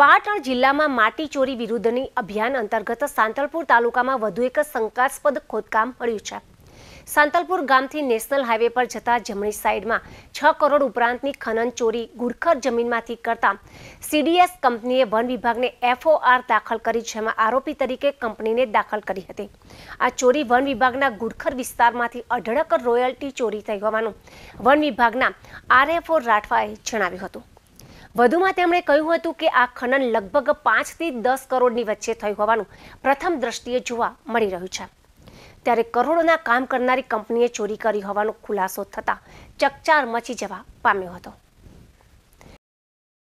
પાટણ જિલ્લામાં માટી ચોરી વિરુદ્ધની અભિયાન અંતર્ગત સાંતલપુર તાલુકામાં વધુ એક શંકાસ્પદ ખોદકામ મળ્યું છે સાંતલપુર ગામથી નેશનલ હાઈવે પર જતા જમણી સાઈડમાં છ કરોડ ઉપરાંતની ખનન ચોરી ગુરખર જમીનમાંથી કરતા સીડીએસ કંપનીએ વન વિભાગને એફઓઆર દાખલ કરી જેમાં આરોપી તરીકે કંપનીને દાખલ કરી હતી આ ચોરી વન વિભાગના ગુરખર વિસ્તારમાંથી અઢળક રોયલ્ટી ચોરી થઈ હોવાનું વન વિભાગના આરએફઓ રાઠવાએ જણાવ્યું હતું વધુમાં તેમણે કહ્યું હતું કે આ ખનન લગભગ પાંચથી દસ કરોડની વચ્ચે થયું હોવાનું પ્રથમ દ્રષ્ટિએ જોવા મળી રહ્યું છે ત્યારે કરોડોના કામ કરનારી કંપનીએ ચોરી કરી હોવાનો ખુલાસો થતાં ચકચાર મચી જવા પામ્યો હતો